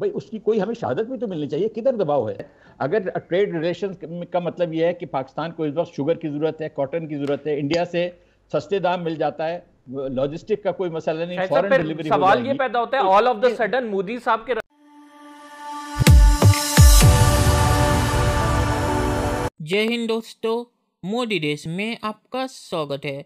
भाई उसकी कोई हमें शहादत भी तो मिलनी चाहिए किधर दबाव है अगर ट्रेड रिलेशन का मतलब यह है कि पाकिस्तान को इस वक्त शुगर की ज़रूरत है कॉटन की ज़रूरत है इंडिया से सस्ते दाम मिल जाता है लॉजिस्टिक का कोई मसला नहीं अच्छा, फॉरेन डिलीवरी सवाल ये पैदा होता है all of the sudden Modi साहब के जय हिंद दोस्तों मोदी देश में आपका स्वागत है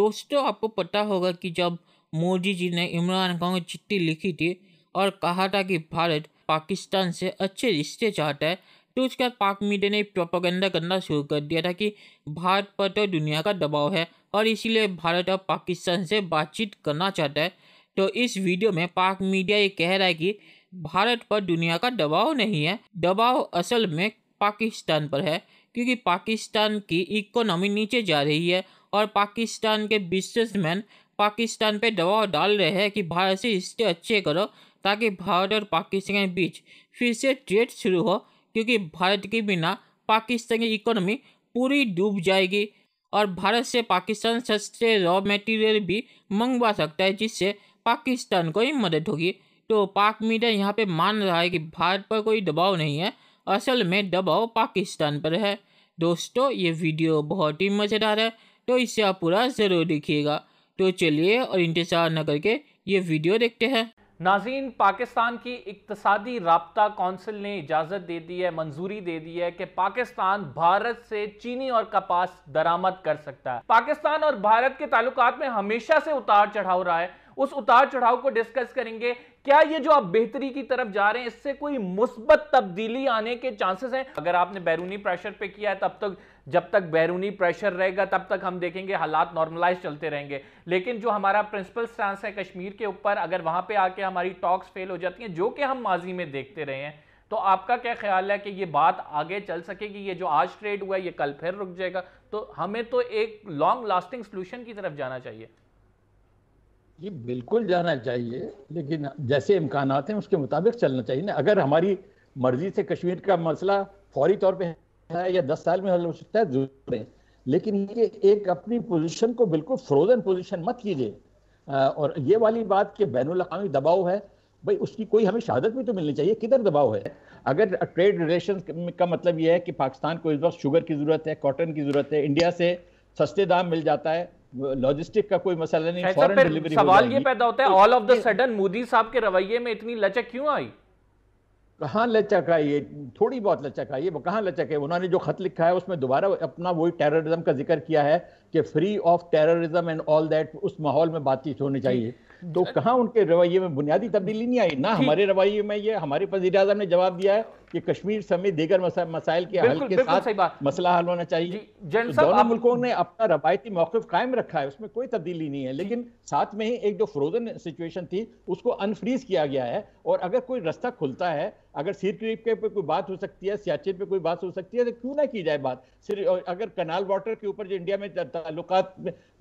दोस्तों आपको पता होगा कि जब मोदी जी ने इमरान खान को चिट्ठी लिखी थी और कहा था कि भारत पाकिस्तान से अच्छे रिश्ते चाहता है तो उसके बाद पाक मीडिया ने प्रोपागेंडा करना शुरू कर दिया था कि भारत पर तो दुनिया का दबाव है और इसीलिए भारत और पाकिस्तान से बातचीत करना चाहता है तो इस वीडियो में पाक मीडिया ये कह रहा है कि भारत पर दुनिया का दबाव नहीं है दबाव असल में पाकिस्तान पर है क्योंकि पाकिस्तान की इकोनॉमी नीचे जा रही है और पाकिस्तान के बिजनेसमैन पाकिस्तान पे दबाव डाल रहे हैं कि भारत से रिश्ते अच्छे करो ताकि भारत और पाकिस्तान के बीच फिर से ट्रेड शुरू हो क्योंकि भारत के बिना पाकिस्तान की इकोनॉमी पूरी डूब जाएगी और भारत से पाकिस्तान सस्ते रॉ मटेरियल भी मंगवा सकता है जिससे पाकिस्तान को ही मदद होगी तो पाक मीडिया यहाँ पे मान रहा है कि भारत पर कोई दबाव नहीं है असल में दबाव पाकिस्तान पर है दोस्तों ये वीडियो बहुत ही मज़ेदार है तो इसे आप पूरा ज़रूर देखिएगा तो चलिए और इंतज़ार न करके ये वीडियो देखते हैं नाजीन पाकिस्तान की इकतसादी रबता कौंसिल ने इजाज़त दे दी है मंजूरी दे दी है कि पाकिस्तान भारत से चीनी और कपास दरामद कर सकता है पाकिस्तान और भारत के ताल्लुक में हमेशा से उतार चढ़ाव रहा है उस उतार चढ़ाव को डिस्कस करेंगे क्या ये जो आप बेहतरी की तरफ जा रहे हैं इससे कोई मुस्बत तब्दीली आने के चांसेस हैं अगर आपने बैरूनी प्रेशर पे किया है तब तक तो जब तक बैरूनी प्रेशर रहेगा तब तक हम देखेंगे हालात नॉर्मलाइज चलते रहेंगे लेकिन जो हमारा प्रिंसिपल स्टांस है कश्मीर के ऊपर अगर वहाँ पर आके हमारी टॉक्स फेल हो जाती हैं जो कि हम माजी में देखते रहे हैं तो आपका क्या ख्याल है कि ये बात आगे चल सकेगी ये जो आज ट्रेड हुआ ये कल फिर रुक जाएगा तो हमें तो एक लॉन्ग लास्टिंग सोल्यूशन की तरफ जाना चाहिए जी बिल्कुल जाना चाहिए लेकिन जैसे इम्कान हैं उसके मुताबिक चलना चाहिए ना अगर हमारी मर्जी से कश्मीर का मसला फौरी तौर पर है या दस साल में हल हो सकता है जरूर लेकिन ये एक अपनी पोजीशन को बिल्कुल फ्रोजन पोजीशन मत कीजिए और ये वाली बात कि बैन अवी दबाव है भाई उसकी कोई हमें शहादत भी तो मिलनी चाहिए किधर दबाव है अगर ट्रेड रिलेशन का मतलब ये है कि पाकिस्तान को इस वक्त शुगर की ज़रूरत है कॉटन की ज़रूरत है इंडिया से सस्ते दाम मिल जाता है लॉजिस्टिक का कोई मसला नहीं अच्छा, फॉरेन डिलीवरी सवाल ये पैदा होता है all of the sudden Modi साहब के रवैये में इतनी लचक क्यों आई कहाँ लचक है ये थोड़ी बहुत लचक है वो कहाँ लचक है उन्होंने जो खत लिखा है उसमें दोबारा अपना वही टेररिज्म का जिक्र किया है कि free of terrorism and all that उस माहौल में बातचीत होनी चाहिए तो कहाँ उनके रवैये में बुनियादी तब्दीली नहीं आई ना हमारे रवैये में ये हमारे वजीर आजम ने जवाब दिया है कि कश्मीर समेत दीगर मसाइल के हल के साथ मसला हल होना चाहिए तो दोनों मुल्कों ने अपना रवायती मौकफ कायम रखा है उसमें कोई तब्दीली नहीं है लेकिन साथ में ही एक जो फ्रोजन सिचुएशन थी उसको अनफ्रीज किया गया है और अगर कोई रास्ता खुलता है अगर सीर क्रीप के पे कोई बात हो सकती है सियाचिन पे कोई बात हो सकती है तो क्यों ना की जाए बात सिर्फ अगर कनाल वाटर के ऊपर जो इंडिया में ताल्लुक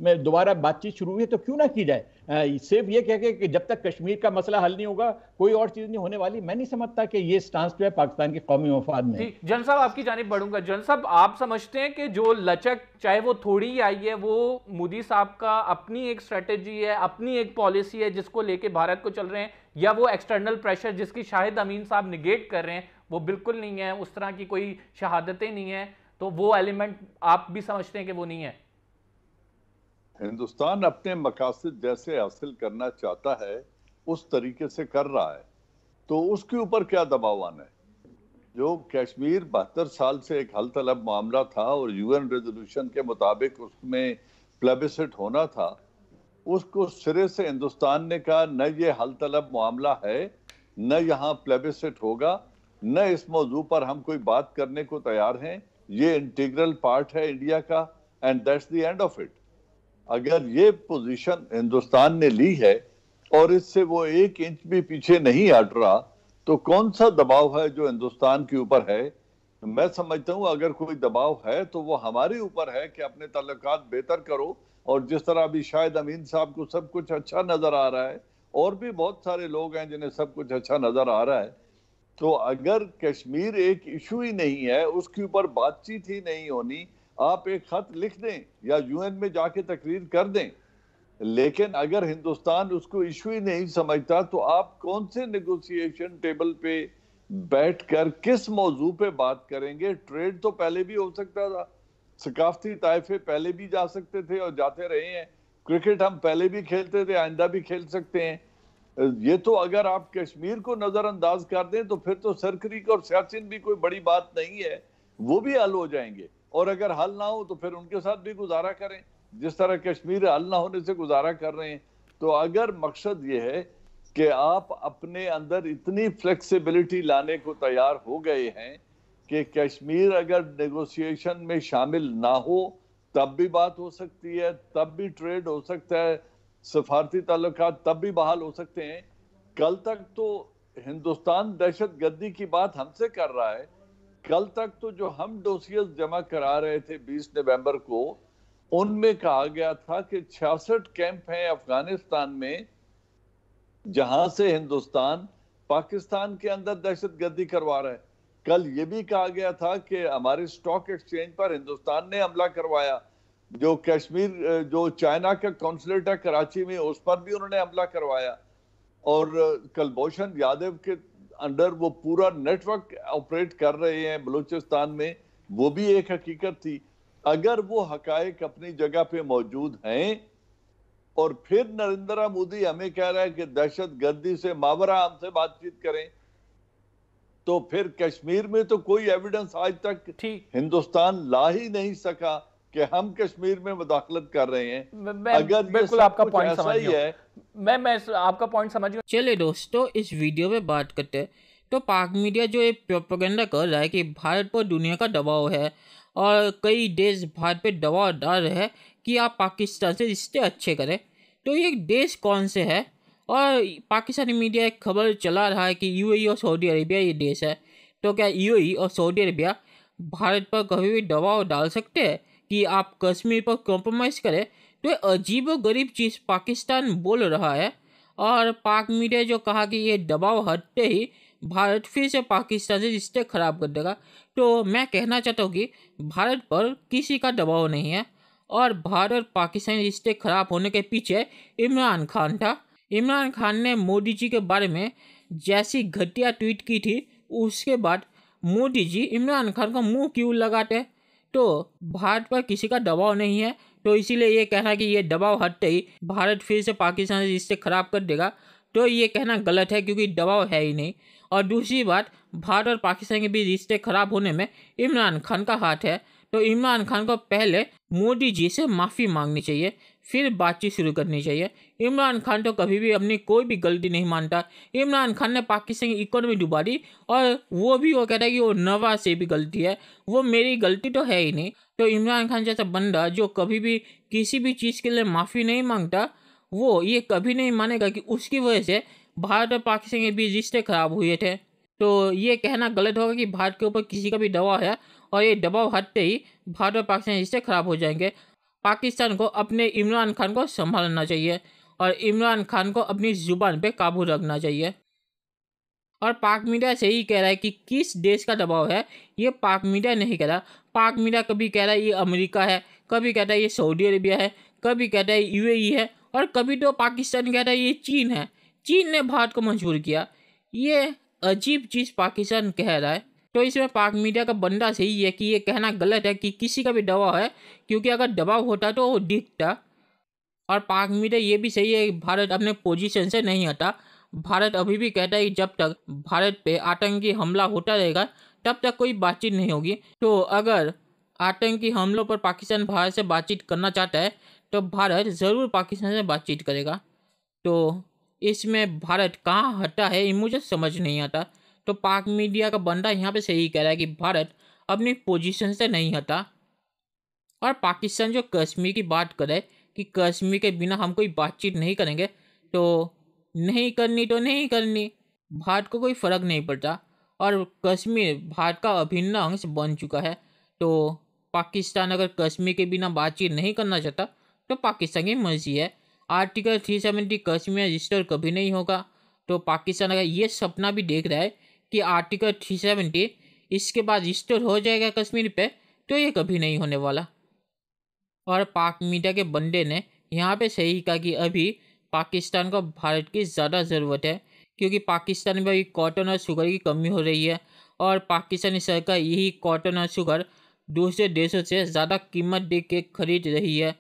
में दोबारा बातचीत शुरू हुई है तो क्यों ना की जाए सिर्फ ये कह के कि जब तक कश्मीर का मसला हल नहीं होगा कोई और चीज़ नहीं होने वाली मैं नहीं समझता कि ये स्टांस जो है पाकिस्तान के कौमी मफाद में जन साहब आपकी जानब बढ़ूंगा जन साहब आप समझते हैं कि जो लचक चाहे वो थोड़ी ही आई है वो मोदी साहब का अपनी एक स्ट्रेटेजी है अपनी एक पॉलिसी है जिसको लेके भारत को चल रहे हैं या वो एक्सटर्नल प्रेशर जिसकी शाहिद अमीन साहब निगेट कर रहे हैं वो बिल्कुल नहीं है उस तरह की कोई शहादतें नहीं है तो वो एलिमेंट आप भी समझते हैं कि वो नहीं है हिंदुस्तान अपने मकासद जैसे हासिल करना चाहता है उस तरीके से कर रहा है तो उसके ऊपर क्या दबाव आना है जो कश्मीर बहत्तर साल से एक हल तलब मामला था और यूएन रेजोल्यूशन के मुताबिक उसमें प्लेबिसिट होना था उसको सिरे से हिंदुस्तान ने कहा न ये हल तलब मामला है न यहाँ प्लेबिसिट होगा न इस मौजू पर हम कोई बात करने को तैयार हैं ये इंटीग्रल पार्ट है इंडिया का and that's the end of it अगर ये पोजीशन हिंदुस्तान ने ली है और इससे वो एक इंच भी पीछे नहीं हट रहा तो कौन सा दबाव है जो हिंदुस्तान के ऊपर है मैं समझता हूँ अगर कोई दबाव है तो वो हमारे ऊपर है कि अपने तल्लक बेहतर करो और जिस तरह अभी शायद अमीन साहब को सब कुछ अच्छा नजर आ रहा है और भी बहुत सारे लोग हैं जिन्हें सब कुछ अच्छा नजर आ रहा है तो अगर कश्मीर एक इशू ही नहीं है उसके ऊपर बातचीत ही नहीं होनी आप एक खत लिख दें या यूएन में जाके तकरीर कर दें लेकिन अगर हिंदुस्तान उसको इशू ही नहीं समझता तो आप कौन से नेगोशिएशन टेबल पे बैठ कर किस मौजू पे बात करेंगे ट्रेड तो पहले भी हो सकता था सकाफती ताइफे पहले भी जा सकते थे और जाते रहे हैं क्रिकेट हम पहले भी खेलते थे आइंदा भी खेल सकते हैं ये तो अगर आप कश्मीर को नज़रअंदाज कर दें तो फिर तो सरकरी और सियासिन भी कोई बड़ी बात नहीं है वो भी हल हो जाएंगे और अगर हल ना हो तो फिर उनके साथ भी गुजारा करें जिस तरह कश्मीर हल ना होने से गुजारा कर रहे हैं तो अगर मकसद ये है कि आप अपने अंदर इतनी फ्लेक्सिबिलिटी लाने को तैयार हो गए हैं कि कश्मीर अगर नेगोशिएशन में शामिल ना हो तब भी बात हो सकती है तब भी ट्रेड हो सकता है सफारती ताल्लुक तब भी बहाल हो सकते हैं कल तक तो हिंदुस्तान दहशत गर्दी की बात हमसे कर रहा है कल तक तो जो हम डोसियस जमा करा रहे थे 20 नवंबर को उनमें कहा गया था कि 66 कैंप हैं अफगानिस्तान में जहां से हिंदुस्तान पाकिस्तान के अंदर दहशत गर्दी करवा रहा है कल ये भी कहा गया था कि हमारे स्टॉक एक्सचेंज पर हिंदुस्तान ने हमला करवाया जो कश्मीर जो चाइना का कौंसलेट है कराची में उस पर भी उन्होंने हमला करवाया और कलभूषण यादव के अंडर वो पूरा नेटवर्क ऑपरेट कर रहे हैं बलूचिस्तान में वो भी एक हकीकत थी अगर वो हकायक अपनी जगह पे मौजूद हैं और फिर नरेंद्र मोदी हमें कह रहा है कि दहशत गर्दी से मावरा हमसे बातचीत करें तो फिर कश्मीर में तो कोई एविडेंस आज तक हिंदुस्तान ला ही नहीं सका कि हम कश्मीर में मुदाखलत कर रहे हैं मैं, अगर बिल्कुल आपका पॉइंट समझ ही है मैं मैं आपका पॉइंट समझ चले दोस्तों इस वीडियो में बात करते हैं तो पाक मीडिया जो ये प्रोपोगेंडा कर रहा है कि भारत पर दुनिया का दबाव है और कई देश भारत पे दबाव डाल रहे हैं कि आप पाकिस्तान से रिश्ते अच्छे करें तो ये देश कौन से है और पाकिस्तानी मीडिया एक खबर चला रहा है कि यूएई और सऊदी अरेबिया ये देश है तो क्या यूएई और सऊदी अरेबिया भारत पर कभी भी दबाव डाल सकते हैं कि आप कश्मीर पर कॉम्प्रोमाइज़ करें तो अजीब गरीब चीज़ पाकिस्तान बोल रहा है और पाक मीडिया जो कहा कि ये दबाव हटते ही भारत फिर से पाकिस्तान से रिश्ते ख़राब कर देगा तो मैं कहना चाहता हूँ कि भारत पर किसी का दबाव नहीं है और भारत पाकिस्तान रिश्ते ख़राब होने के पीछे इमरान खान था इमरान खान ने मोदी जी के बारे में जैसी घटिया ट्वीट की थी उसके बाद मोदी जी इमरान खान का मुंह क्यों लगाते तो भारत पर किसी का दबाव नहीं है तो इसीलिए ये कहना कि ये दबाव हटते ही भारत फिर से पाकिस्तान से रिश्ते ख़राब कर देगा तो ये कहना गलत है क्योंकि दबाव है ही नहीं और दूसरी बात भारत और पाकिस्तान के बीच रिश्ते ख़राब होने में इमरान खान का हाथ है तो इमरान खान को पहले मोदी जी से माफ़ी मांगनी चाहिए फिर बातचीत शुरू करनी चाहिए इमरान खान तो कभी भी अपनी कोई भी गलती नहीं मानता इमरान खान ने पाकिस्तान की इकोनॉमी डुबा दी और वो भी वो कहता है कि वो नवाज से भी गलती है वो मेरी गलती तो है ही नहीं तो इमरान खान जैसा बंदा जो कभी भी किसी भी चीज़ के लिए माफ़ी नहीं मांगता वो ये कभी नहीं मानेगा कि उसकी वजह से भारत और पाकिस्तान के बीच रिश्ते खराब हुए थे तो ये कहना गलत होगा कि भारत के ऊपर किसी का भी दबाव है और ये दबाव हटते ही भारत और पाकिस्तान रिश्ते खराब हो जाएंगे पाकिस्तान को अपने इमरान खान को संभालना चाहिए और इमरान खान को अपनी ज़ुबान पे काबू रखना चाहिए और पाक मीडिया से ही कह रहा है कि किस देश का दबाव है ये पाक मीडिया नहीं कह रहा पाक मीडिया कभी कह रहा है ये अमेरिका है कभी कहता है ये सऊदी अरेबिया है कभी कहता है यू है और कभी तो पाकिस्तान कहता है ये चीन है चीन ने भारत को मजबूर किया ये अजीब चीज़ पाकिस्तान कह रहा है तो इसमें पाक मीडिया का बंदा सही है कि ये कहना गलत है कि किसी का भी दबाव है क्योंकि अगर दबाव होता तो वो दिखता और पाक मीडिया ये भी सही है कि भारत अपने पोजीशन से नहीं हटा भारत अभी भी कहता है कि जब तक भारत पे आतंकी हमला होता रहेगा तब तक कोई बातचीत नहीं होगी तो अगर आतंकी हमलों पर पाकिस्तान भारत से बातचीत करना चाहता है तो भारत ज़रूर पाकिस्तान से बातचीत करेगा तो इसमें भारत कहाँ हटा है ये मुझे समझ नहीं आता तो पाक मीडिया का बंदा यहाँ पे सही कह रहा है कि भारत अपनी पोजीशन से नहीं हटा और पाकिस्तान जो कश्मीर की बात करे कि कश्मीर के बिना हम कोई बातचीत नहीं करेंगे तो नहीं करनी तो नहीं करनी भारत को कोई फ़र्क नहीं पड़ता और कश्मीर भारत का अभिन्न अंश बन चुका है तो पाकिस्तान अगर कश्मीर के बिना बातचीत नहीं करना चाहता तो पाकिस्तान की मर्जी है article three seventy Kashmir register कभी नहीं होगा तो पाकिस्तान अगर ये सपना भी देख रहा है कि आर्टिकल थ्री सेवेंटी इसके बाद रिस्टोर हो जाएगा कश्मीर पे तो ये कभी नहीं होने वाला और पाक मीडिया के बंदे ने यहाँ पे सही कहा कि अभी पाकिस्तान को भारत की ज़्यादा ज़रूरत है क्योंकि पाकिस्तान में अभी कॉटन और शुगर की कमी हो रही है और पाकिस्तानी सरकार यही कॉटन और शुगर दूसरे देशों से ज़्यादा कीमत दे के खरीद रही है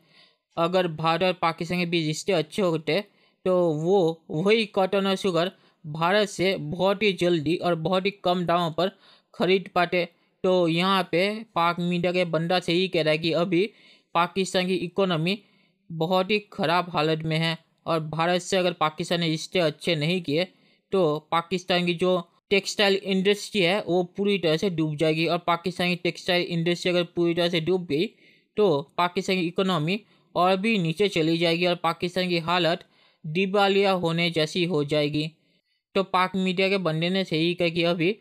अगर भारत और पाकिस्तान के बीच रिश्ते अच्छे होते तो वो वही कॉटन और शुगर भारत से बहुत ही जल्दी और बहुत ही कम दामों पर खरीद पाते तो यहाँ पे पाक मीडिया के बंदा से ही कह रहा है कि अभी पाकिस्तान की इकोनॉमी बहुत ही ख़राब हालत में है और भारत से अगर पाकिस्तान ने रिश्ते अच्छे नहीं किए तो पाकिस्तान की जो टेक्सटाइल इंडस्ट्री है वो पूरी तरह से डूब जाएगी और पाकिस्तान की टेक्सटाइल इंडस्ट्री अगर पूरी तरह से डूब गई तो पाकिस्तान की इकोनॉमी और भी नीचे चली जाएगी और पाकिस्तान की हालत दिवालिया होने जैसी हो जाएगी तो पाक मीडिया के बंदे ने सही कहा कि अभी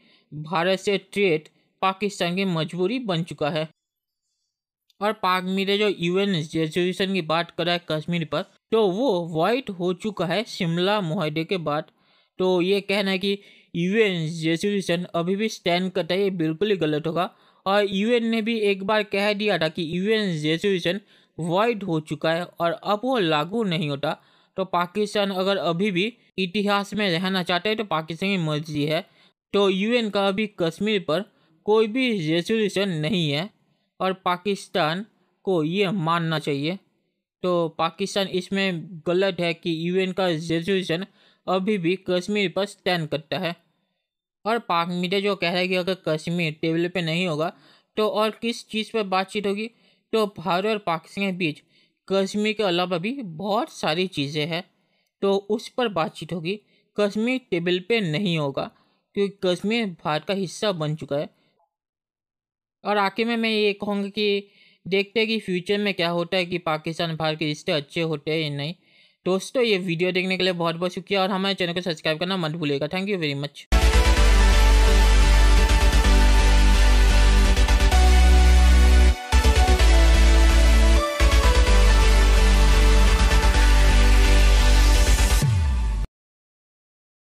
भारत से ट्रेड पाकिस्तान की मजबूरी बन चुका है और पाक मीडिया जो यूएन रेजोल्यूशन की बात कर रहा है कश्मीर पर तो वो वाइट हो चुका है शिमला मुहिदे के बाद तो ये कहना है कि यूएन रेजोल्यूशन अभी भी स्टैंड करता है ये बिल्कुल ही गलत होगा और यूएन ने भी एक बार कह दिया था कि यूएन रेजोल्यूशन वाइट हो चुका है और अब वो लागू नहीं होता तो पाकिस्तान अगर अभी भी इतिहास में रहना चाहते हैं तो पाकिस्तान की मर्जी है तो यूएन का अभी कश्मीर पर कोई भी रेजोल्यूशन नहीं है और पाकिस्तान को ये मानना चाहिए तो पाकिस्तान इसमें गलत है कि यूएन का रेजोल्यूशन अभी भी कश्मीर पर स्टैंड करता है और पाक मीडिया जो कह रहा है कि अगर कश्मीर टेबल पे नहीं होगा तो और किस चीज़ पर बातचीत होगी तो भारत और पाकिस्तान के बीच कश्मीर के अलावा भी बहुत सारी चीज़ें हैं तो उस पर बातचीत होगी कश्मीर टेबल पे नहीं होगा क्योंकि कश्मीर भारत का हिस्सा बन चुका है और आखिर में मैं ये कहूँगा कि देखते हैं कि फ्यूचर में क्या होता है कि पाकिस्तान भारत के रिश्ते अच्छे होते हैं या नहीं दोस्तों ये वीडियो देखने के लिए बहुत बहुत शुक्रिया और हमारे चैनल को सब्सक्राइब करना मत भूलिएगा थैंक यू वेरी मच